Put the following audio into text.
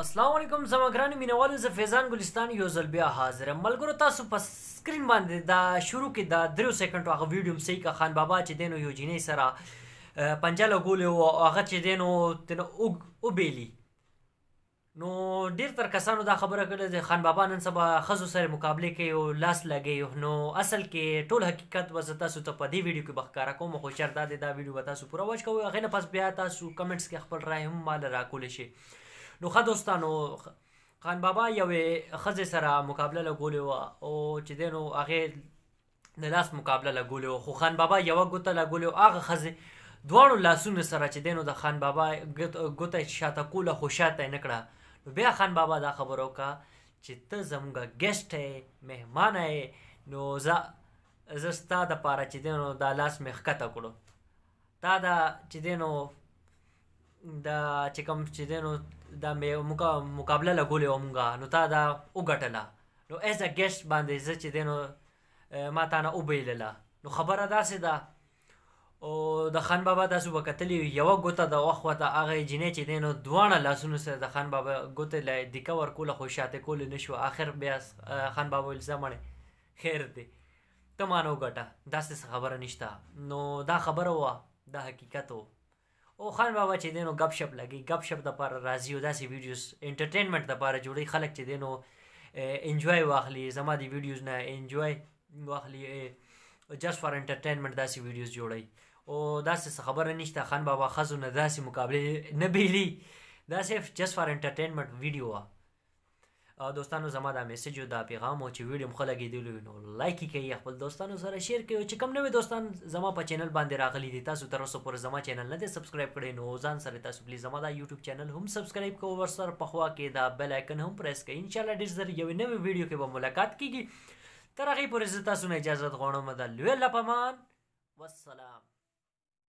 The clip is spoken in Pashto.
السلام علیکم زما ګران مینوالو زه فیضان ګلستان یو ځل بیا حاضر یم ملګرو تاسو په سکرین باندې دا شروع کې دا درو سیکنډ هغه ویډیو صحیح کا خان بابا چې دینو یو جینې سره پنجه لګولې او هغه چې دینو تنه او بیلی نو ډیر تر کسانو دا خبره کړې ده خان بابا نن سبا خزو سره مقابله کوي او لاس لګي نو اصل کې ټول حقیقت وز تاسو ته په دې ویډیو کې بخکارا کوم خو شرط دا دا ویډیو تاسو پوره واچ کوئ هغه نه پس بیا تاسو کمنټس کې خپل رائے هم مال راکول شي نو ښه دوستانو خان بابا یوې ښځې سره مقابله لګولې وه او چې دی نو هغې د لاس مقابله لګولې وه خو خان بابا یوه ګوته لګولې وه هغه ښځې دواړو لاسونو سره چې دی نو د خان بابا ګوته شاته کوله خو شاته یې نه کړه نو بیا خان بابا دا خبره وکړه چې ته زمونږ ګیسټ یې مهمان یې نو زه زه ستا دپاره چې دی نو دا لاس مې ښکته کړو تا دا چې دی نو د چې کوم چې دینو دا مې مقابله لګولې و مونږه نو تا دا وګټله نو ایز ا ګیسټ باندې زه چې دینو ما تا نه وبیلله نو خبره داسې ده او د خان بابا تاسو وکتلې یوه ګوته د وخوه ته هغه جینې چې دینو دواړه لاسونو سره د خان بابا ګوتې له دیکه ورکوله خو شاته کول نه شو آخر بیا خان بابا ویل زمړې خیر دی ته ما نه وګټه داسې خبره نشته نو دا خبره وه دا حقیقت وه او خان بابا چې دینو غب شپ لګي غب شپ د پر راضي او داسې ویډیوز انټرټینمنټ د پر جوړي خلک چې دینو انجوای واخلي زما دی ویډیوز نه انجوای واخلي جست فار انټرټینمنټ داسې ویډیوز جوړي او داسې خبره نشته خان بابا خزو نه داسې مقابله نه بیلی دا صرف جست فار انټرټینمنټ ویډیو دوستانو زما دا میسج او دا پیغام او چې ویډیو مخه لګیدلی نو لایک کوي خپل دوستانو سره شیر کوي چې کم نوې دوستان زما په چینل باندې راغلي دي تاسو تر اوسه پورې زما چینل نه دی سبسکرایب کړی نو ځان سره تاسو پلیز زما دا یوټیوب چینل هم سبسکرایب کوو ورسره په خوا کې دا بیل آیکن هم پریس کړئ ان شاء الله ډیر زر یو نوې ویډیو کې به ملاقات کیږي تر هغه پورې تاسو نه اجازه غواړم د لوی لپمان والسلام